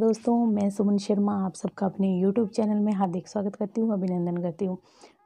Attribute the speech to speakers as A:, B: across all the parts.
A: दोस्तों मैं सुमन शर्मा आप सबका अपने यूट्यूब चैनल में हार्दिक स्वागत करती हूँ अभिनंदन करती हूँ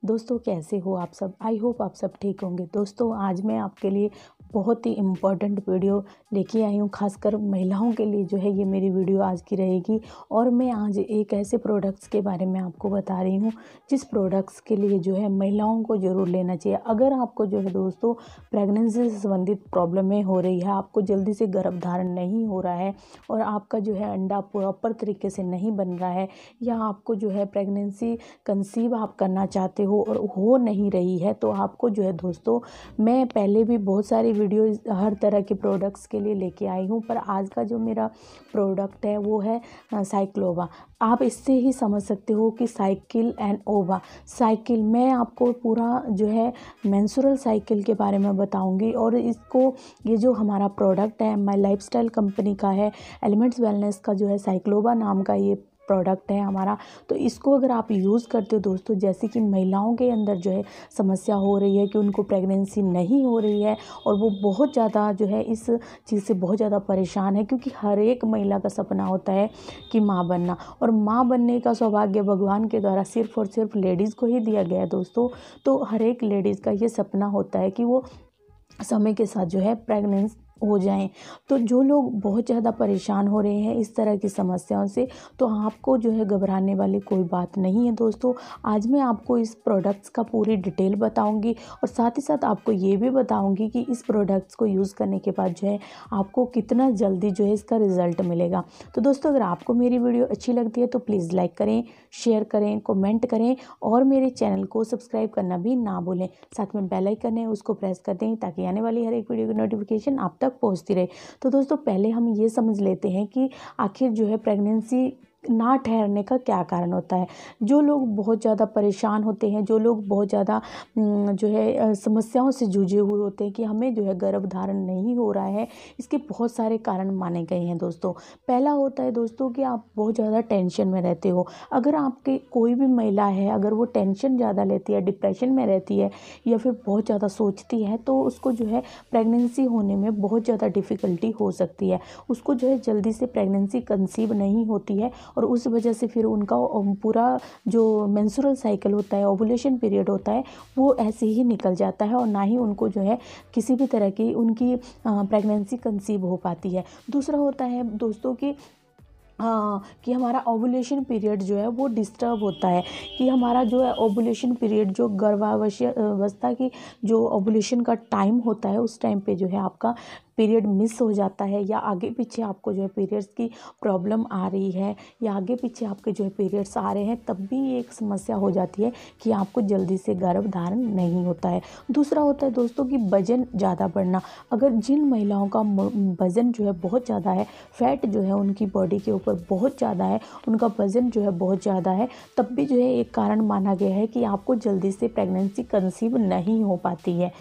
A: दोस्तों कैसे हो आप सब आई होप आप सब ठीक होंगे दोस्तों आज मैं आपके लिए बहुत ही इम्पॉर्टेंट वीडियो लेके आई हूँ खासकर महिलाओं के लिए जो है ये मेरी वीडियो आज की रहेगी और मैं आज एक ऐसे प्रोडक्ट्स के बारे में आपको बता रही हूँ जिस प्रोडक्ट्स के लिए जो है महिलाओं को ज़रूर लेना चाहिए अगर आपको जो है दोस्तों प्रेगनेंसी से संबंधित प्रॉब्लमें हो रही है आपको जल्दी से गर्भधारण नहीं हो रहा है और आपका जो है अंडा प्रॉपर तरीके से नहीं बन रहा है या आपको जो है प्रेगनेंसी कंसीव आप करना चाहते हो हो और हो नहीं रही है तो आपको जो है दोस्तों मैं पहले भी बहुत सारी वीडियो हर तरह के प्रोडक्ट्स के लिए लेके आई हूँ पर आज का जो मेरा प्रोडक्ट है वो है साइक्लोवा आप इससे ही समझ सकते हो कि साइकिल एंड ओवा साइकिल मैं आपको पूरा जो है मैंसुरल साइकिल के बारे में बताऊंगी और इसको ये जो हमारा प्रोडक्ट है माई लाइफ कंपनी का है एलिमेंट्स वेलनेस का जो है साइक्लोबा नाम का ये प्रोडक्ट है हमारा तो इसको अगर आप यूज़ करते हो दोस्तों जैसे कि महिलाओं के अंदर जो है समस्या हो रही है कि उनको प्रेगनेंसी नहीं हो रही है और वो बहुत ज़्यादा जो है इस चीज़ से बहुत ज़्यादा परेशान है क्योंकि हर एक महिला का सपना होता है कि माँ बनना और माँ बनने का सौभाग्य भगवान के द्वारा सिर्फ और सिर्फ लेडीज़ को ही दिया गया है दोस्तों तो हर एक लेडीज़ का ये सपना होता है कि वो समय के साथ जो है प्रेगनेंस हो जाएं तो जो लोग बहुत ज़्यादा परेशान हो रहे हैं इस तरह की समस्याओं से तो आपको जो है घबराने वाली कोई बात नहीं है दोस्तों आज मैं आपको इस प्रोडक्ट्स का पूरी डिटेल बताऊंगी और साथ ही साथ आपको ये भी बताऊंगी कि इस प्रोडक्ट्स को यूज़ करने के बाद जो है आपको कितना जल्दी जो है इसका रिज़ल्ट मिलेगा तो दोस्तों अगर आपको मेरी वीडियो अच्छी लगती है तो प्लीज़ लाइक करें शेयर करें कॉमेंट करें और मेरे चैनल को सब्सक्राइब करना भी ना भूलें साथ में बेलाइकन है उसको प्रेस कर दें ताकि आने वाली हर एक वीडियो की नोटिफिकेशन आप तक तक पहुंचती रहे तो दोस्तों पहले हम ये समझ लेते हैं कि आखिर जो है प्रेगनेंसी ना ठहरने का क्या कारण होता है जो लोग बहुत ज़्यादा परेशान होते हैं जो लोग बहुत ज़्यादा जो है समस्याओं से जूझे हुए होते हैं कि हमें जो है गर्भ धारण नहीं हो रहा है इसके बहुत सारे कारण माने गए हैं दोस्तों पहला होता है दोस्तों कि आप बहुत ज़्यादा टेंशन में रहते हो अगर आपके कोई भी महिला है अगर वो टेंशन ज़्यादा लेती है डिप्रेशन में रहती है या फिर बहुत ज़्यादा सोचती है तो उसको जो है प्रेगनेंसी होने में बहुत ज़्यादा डिफ़िकल्टी हो सकती है उसको जो है जल्दी से प्रेगनेंसी कंसीव नहीं होती है और उस वजह से फिर उनका पूरा जो मैंसुरल साइकिल होता है ओवुलेशन पीरियड होता है वो ऐसे ही निकल जाता है और ना ही उनको जो है किसी भी तरह की उनकी प्रेगनेंसी कंसीव हो पाती है दूसरा होता है दोस्तों की हाँ कि हमारा ओवुलेशन पीरियड जो है वो डिस्टर्ब होता है कि हमारा जो है ओवुलेशन पीरियड जो गर्भावश्य अवस्था की जो ओवुलेशन का टाइम होता है उस टाइम पे जो है आपका पीरियड मिस हो जाता है या आगे पीछे आपको जो है पीरियड्स की प्रॉब्लम आ रही है या आगे पीछे आपके जो है पीरियड्स आ रहे हैं तब भी एक समस्या हो जाती है कि आपको जल्दी से गर्भ धारण नहीं होता है दूसरा होता है दोस्तों कि वजन ज़्यादा बढ़ना अगर जिन महिलाओं का वज़न जो है बहुत ज़्यादा है फैट जो है उनकी बॉडी के ऊपर बहुत ज़्यादा है उनका वज़न जो है बहुत ज़्यादा है तब भी जो है एक कारण माना गया है कि आपको जल्दी से प्रेगनेंसी कंसीव नहीं हो पाती है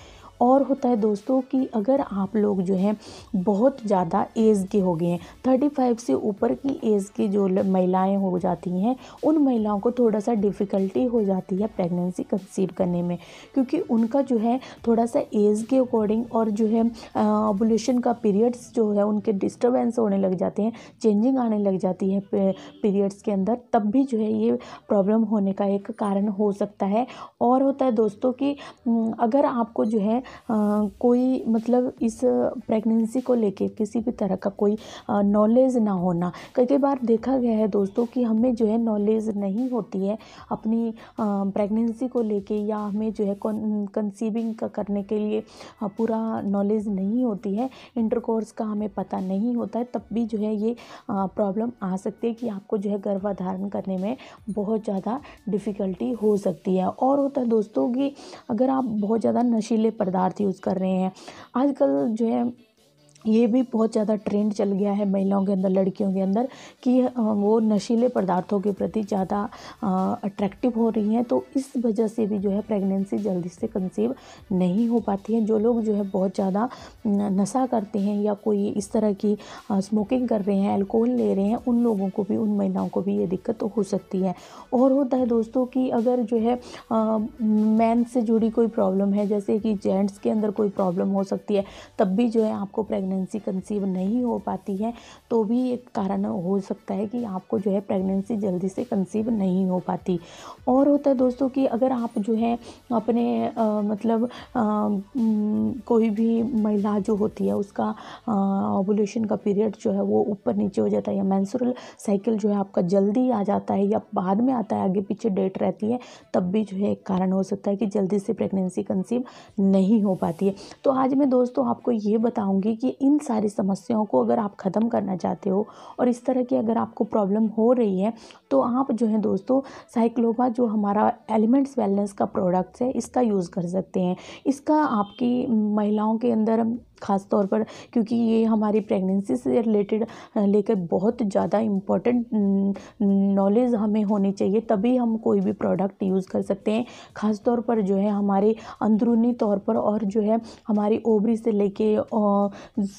A: और होता है दोस्तों कि अगर आप लोग जो हैं बहुत ज़्यादा एज के हो गए हैं थर्टी फाइव से ऊपर की एज की जो महिलाएं हो जाती हैं उन महिलाओं को थोड़ा सा डिफ़िकल्टी हो जाती है प्रेगनेंसी कंसीव करने में क्योंकि उनका जो है थोड़ा सा एज के अकॉर्डिंग और जो है ओबुलेशन का पीरियड्स जो है उनके डिस्टर्बेंस होने लग जाते हैं चेंजिंग आने लग जाती है पीरियड्स के अंदर तब भी जो है ये प्रॉब्लम होने का एक कारण हो सकता है और होता है दोस्तों कि अगर आपको जो है कोई मतलब इस प्रेगनेंसी को लेके किसी भी तरह का कोई नॉलेज ना होना कई बार देखा गया है दोस्तों कि हमें जो है नॉलेज नहीं होती है अपनी प्रेगनेंसी को लेके या हमें जो है कंसीविंग करने के लिए पूरा नॉलेज नहीं होती है इंटरकोर्स का हमें पता नहीं होता है तब भी जो है ये प्रॉब्लम आ सकती है कि आपको जो है गर्भाधारण करने में बहुत ज़्यादा डिफ़िकल्टी हो सकती है और होता है दोस्तों कि अगर आप बहुत ज़्यादा नशीले पदार्थ शरारती यूज़ कर रहे हैं आजकल जो है ये भी बहुत ज़्यादा ट्रेंड चल गया है महिलाओं के अंदर लड़कियों के अंदर कि वो नशीले पदार्थों के प्रति ज़्यादा अट्रैक्टिव हो रही हैं तो इस वजह से भी जो है प्रेगनेंसी जल्दी से कंसीव नहीं हो पाती है जो लोग जो है बहुत ज़्यादा नशा करते हैं या कोई इस तरह की स्मोकिंग कर रहे हैं अल्कोहल ले रहे हैं उन लोगों को भी उन महिलाओं को भी ये दिक्कत हो सकती है और होता है दोस्तों कि अगर जो है मैन से जुड़ी कोई प्रॉब्लम है जैसे कि जेंट्स के अंदर कोई प्रॉब्लम हो सकती है तब भी जो है आपको प्रेगनेंसी प्रेगनेंसी कंसीव नहीं हो पाती है तो भी एक कारण हो सकता है कि आपको जो है प्रेगनेंसी जल्दी से कंसीव नहीं हो पाती और होता है दोस्तों कि अगर आप जो है अपने आ, मतलब आ, कोई भी महिला जो होती है उसका ओबुलेशन का पीरियड जो है वो ऊपर नीचे हो जाता है या मैंसुरल साइकिल जो है आपका जल्दी आ जाता है या बाद में आता है आगे पीछे डेट रहती है तब भी जो है एक कारण हो सकता है कि जल्दी से प्रेगनेंसी कंसीव नहीं हो पाती है तो आज मैं दोस्तों आपको ये बताऊंगी कि इन सारी समस्याओं को अगर आप ख़त्म करना चाहते हो और इस तरह की अगर आपको प्रॉब्लम हो रही है तो आप जो है दोस्तों साइक्लोबा जो हमारा एलिमेंट्स वेलनेस का प्रोडक्ट्स है इसका यूज़ कर सकते हैं इसका आपकी महिलाओं के अंदर ख़ास तौर पर क्योंकि ये हमारी प्रेगनेंसी से रिलेटेड लेकर बहुत ज़्यादा इम्पोर्टेंट नॉलेज हमें होनी चाहिए तभी हम कोई भी प्रोडक्ट यूज़ कर सकते हैं ख़ास तौर पर जो है हमारे अंदरूनी तौर पर और जो है हमारी ओबरी से लेके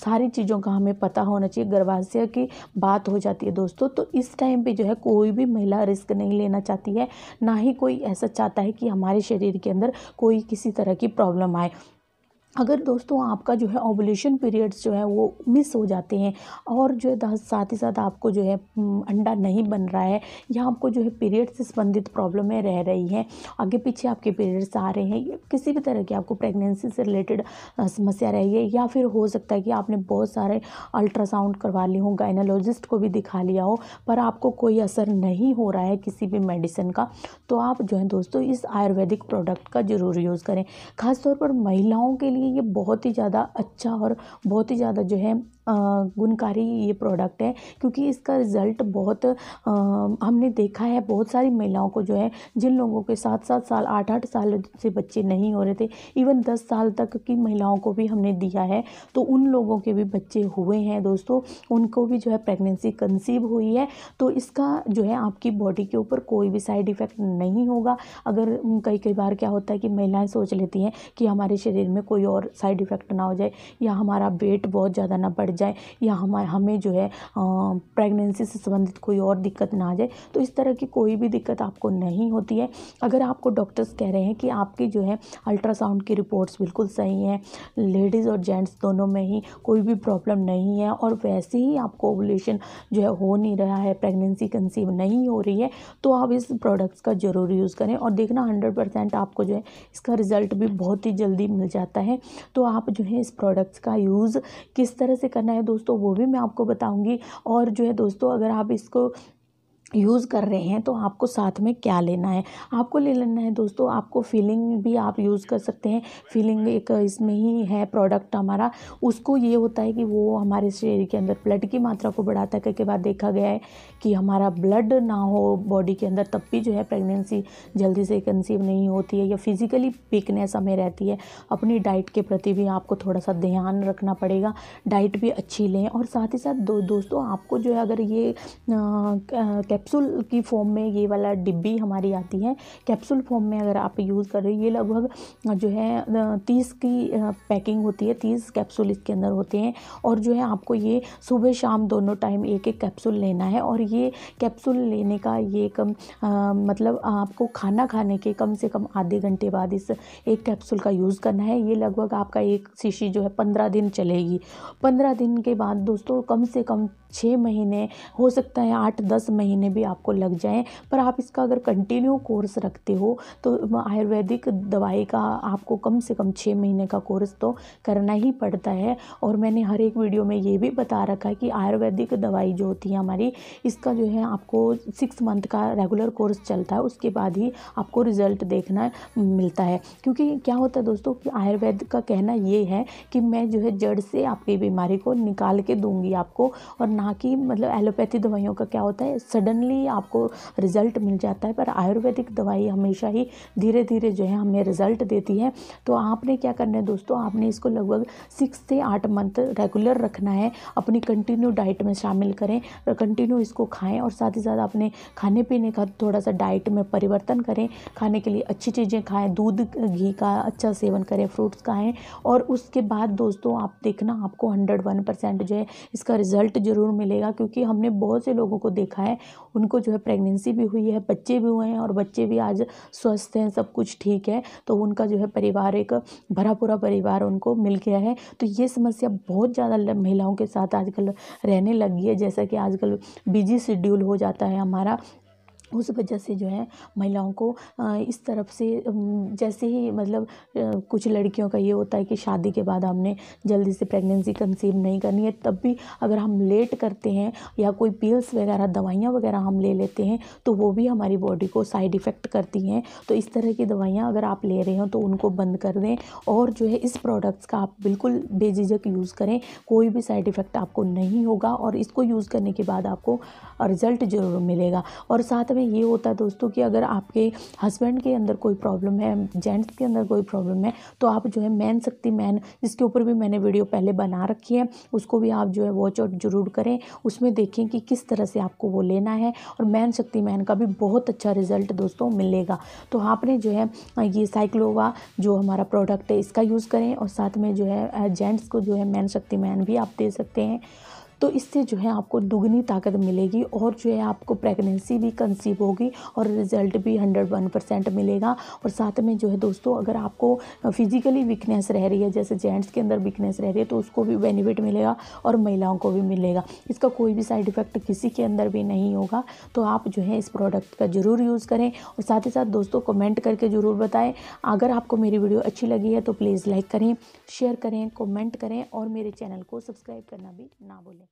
A: सारी चीज़ों का हमें पता होना चाहिए गर्भाशय की बात हो जाती है दोस्तों तो इस टाइम पर जो है कोई भी महिला रिस्क नहीं लेना चाहती है ना ही कोई ऐसा चाहता है कि हमारे शरीर के अंदर कोई किसी तरह की प्रॉब्लम आए अगर दोस्तों आपका जो है ओवुलेशन पीरियड्स जो है वो मिस हो जाते हैं और जो है साथ ही साथ आपको जो है हम्म, अंडा नहीं बन रहा है या आपको जो है पीरियड्स से संबंधित प्रॉब्लमें रह रही हैं आगे पीछे आपके पीरियड्स आ रहे हैं किसी भी तरह की आपको प्रेगनेंसी से रिलेटेड समस्या रही है या फिर हो सकता है कि आपने बहुत सारे अल्ट्रासाउंड करवा लिए हों गाइनोलॉजिस्ट को भी दिखा लिया हो पर आपको कोई असर नहीं हो रहा है किसी भी मेडिसिन का तो आप जो है दोस्तों इस आयुर्वेदिक प्रोडक्ट का ज़रूर यूज़ करें खासतौर पर महिलाओं के लिए लिए ये बहुत ही ज़्यादा अच्छा और बहुत ही ज़्यादा जो है गुणकारी ये प्रोडक्ट है क्योंकि इसका रिज़ल्ट बहुत हमने देखा है बहुत सारी महिलाओं को जो है जिन लोगों के सात सात साल आठ आठ साल से बच्चे नहीं हो रहे थे इवन दस साल तक की महिलाओं को भी हमने दिया है तो उन लोगों के भी बच्चे हुए हैं दोस्तों उनको भी जो है प्रेगनेंसी कंसीव हुई है तो इसका जो है आपकी बॉडी के ऊपर कोई भी साइड इफ़ेक्ट नहीं होगा अगर कई कई बार क्या होता है कि महिलाएं सोच लेती हैं कि हमारे शरीर में कोई और साइड इफ़ेक्ट ना हो जाए या हमारा वेट बहुत ज़्यादा ना बढ़ जाए या हमारे हमें जो है प्रेगनेंसी से संबंधित कोई और दिक्कत ना आ जाए तो इस तरह की कोई भी दिक्कत आपको नहीं होती है अगर आपको डॉक्टर्स कह रहे हैं कि आपकी जो है अल्ट्रासाउंड की रिपोर्ट्स बिल्कुल सही हैं लेडीज़ और जेंट्स दोनों में ही कोई भी प्रॉब्लम नहीं है और वैसे ही आपको ओवुलेशन जो है हो नहीं रहा है प्रेगनेंसी कंसीव नहीं हो रही है तो आप इस प्रोडक्ट्स का ज़रूर यूज़ करें और देखना हंड्रेड परसेंट आपको जो है इसका रिज़ल्ट भी बहुत ही जल्दी मिल जाता है तो आप जो है इस प्रोडक्ट्स का यूज़ किस तरह से करना करना है दोस्तों वो भी मैं आपको बताऊंगी और जो है दोस्तों अगर आप इसको यूज़ कर रहे हैं तो आपको साथ में क्या लेना है आपको ले लेना है दोस्तों आपको फीलिंग भी आप यूज़ कर सकते हैं फीलिंग एक इसमें ही है प्रोडक्ट हमारा उसको ये होता है कि वो हमारे शरीर के अंदर ब्लड की मात्रा को बढ़ाता है कई बाद देखा गया है कि हमारा ब्लड ना हो बॉडी के अंदर तब भी जो है प्रेगनेंसी जल्दी से कंसीव नहीं होती है या फिज़िकली वीकनेस हमें रहती है अपनी डाइट के प्रति भी आपको थोड़ा सा ध्यान रखना पड़ेगा डाइट भी अच्छी लें और साथ ही साथ दो दोस्तों आपको जो है अगर ये कैप्सूल की फॉर्म में ये वाला डिब्बी हमारी आती है कैप्सूल फॉर्म में अगर आप यूज़ कर रहे हो ये लगभग जो है तीस की पैकिंग होती है तीस कैप्सूल इसके अंदर होते हैं और जो है आपको ये सुबह शाम दोनों टाइम एक एक कैप्सूल लेना है और ये कैप्सूल लेने का ये कम आ, मतलब आपको खाना खाने के कम से कम आधे घंटे बाद इस एक कैप्सूल का यूज़ करना है ये लगभग आपका एक शीशी जो है पंद्रह दिन चलेगी पंद्रह दिन के बाद दोस्तों कम से कम छः महीने हो सकता है आठ दस महीने भी आपको लग जाएं पर आप इसका अगर कंटिन्यू कोर्स रखते हो तो आयुर्वेदिक दवाई का आपको कम से कम छः महीने का कोर्स तो करना ही पड़ता है और मैंने हर एक वीडियो में ये भी बता रखा है कि आयुर्वेदिक दवाई जो होती है हमारी इसका जो है आपको सिक्स मंथ का रेगुलर कोर्स चलता है उसके बाद ही आपको रिज़ल्ट देखना मिलता है क्योंकि क्या होता है दोस्तों कि आयुर्वेद का कहना ये है कि मैं जो है जड़ से आपकी बीमारी को निकाल के दूंगी आपको और ना कि मतलब एलोपैथी दवाइयों का क्या होता है सडनली आपको रिज़ल्ट मिल जाता है पर आयुर्वेदिक दवाई हमेशा ही धीरे धीरे जो है हमें रिज़ल्ट देती है तो आपने क्या करना है दोस्तों आपने इसको लगभग सिक्स से आठ मंथ रेगुलर रखना है अपनी कंटिन्यू डाइट में शामिल करें कंटिन्यू इसको खाएँ और साथ ही साथ अपने खाने पीने का थोड़ा सा डाइट में परिवर्तन करें खाने के लिए अच्छी चीज़ें खाएँ दूध घी का अच्छा सेवन करें फ्रूट्स खाएँ और उसके बाद दोस्तों आप देखना आपको हंड्रेड वन परसेंट जो है इसका रिज़ल्ट जरूर ज़रूर मिलेगा क्योंकि हमने बहुत से लोगों को देखा है उनको जो है प्रेगनेंसी भी हुई है बच्चे भी हुए हैं और बच्चे भी आज स्वस्थ हैं सब कुछ ठीक है तो उनका जो है परिवार एक भरा पूरा परिवार उनको मिल गया है तो ये समस्या बहुत ज़्यादा महिलाओं के साथ आजकल रहने लगी है जैसा कि आजकल बिजी शेड्यूल हो जाता है हमारा उस वजह से जो है महिलाओं को इस तरफ से जैसे ही मतलब कुछ लड़कियों का ये होता है कि शादी के बाद हमने जल्दी से प्रेगनेंसी कंसीव नहीं करनी है तब भी अगर हम लेट करते हैं या कोई पिल्स वगैरह दवाइयाँ वगैरह हम ले लेते हैं तो वो भी हमारी बॉडी को साइड इफ़ेक्ट करती हैं तो इस तरह की दवाइयाँ अगर आप ले रहे हो तो उनको बंद कर दें और जो है इस प्रोडक्ट्स का आप बिल्कुल बेझिझक यूज़ करें कोई भी साइड इफ़ेक्ट आपको नहीं होगा और इसको यूज़ करने के बाद आपको रिज़ल्ट ज़रूर मिलेगा और साथ में में ये होता है दोस्तों कि अगर आपके हस्बैंड के अंदर कोई प्रॉब्लम है जेंट्स के अंदर कोई प्रॉब्लम है तो आप जो है मैन शक्ति मैन जिसके ऊपर भी मैंने वीडियो पहले बना रखी है उसको भी आप जो है वॉच आउट जरूर करें उसमें देखें कि किस तरह से आपको वो लेना है और मैन शक्ति मैन का भी बहुत अच्छा रिजल्ट दोस्तों मिलेगा तो आपने जो है ये साइक्लोवा जो हमारा प्रोडक्ट है इसका यूज़ करें और साथ में जो है जेंट्स को जो है मैन शक्ति मैन भी आप दे सकते हैं तो इससे जो है आपको दुगनी ताकत मिलेगी और जो है आपको प्रेगनेंसी भी कंसीव होगी और रिजल्ट भी हंड्रेड वन परसेंट मिलेगा और साथ में जो है दोस्तों अगर आपको फिजिकली वीकनेस रह रही है जैसे जेंट्स के अंदर वीकनेस रह रही है तो उसको भी बेनिफिट मिलेगा और महिलाओं को भी मिलेगा इसका कोई भी साइड इफ़ेक्ट किसी के अंदर भी नहीं होगा तो आप जो है इस प्रोडक्ट का ज़रूर यूज़ करें और साथ ही साथ दोस्तों कमेंट करके ज़रूर बताएं अगर आपको मेरी वीडियो अच्छी लगी है तो प्लीज़ लाइक करें शेयर करें कमेंट करें और मेरे चैनल को सब्सक्राइब करना भी ना भूलें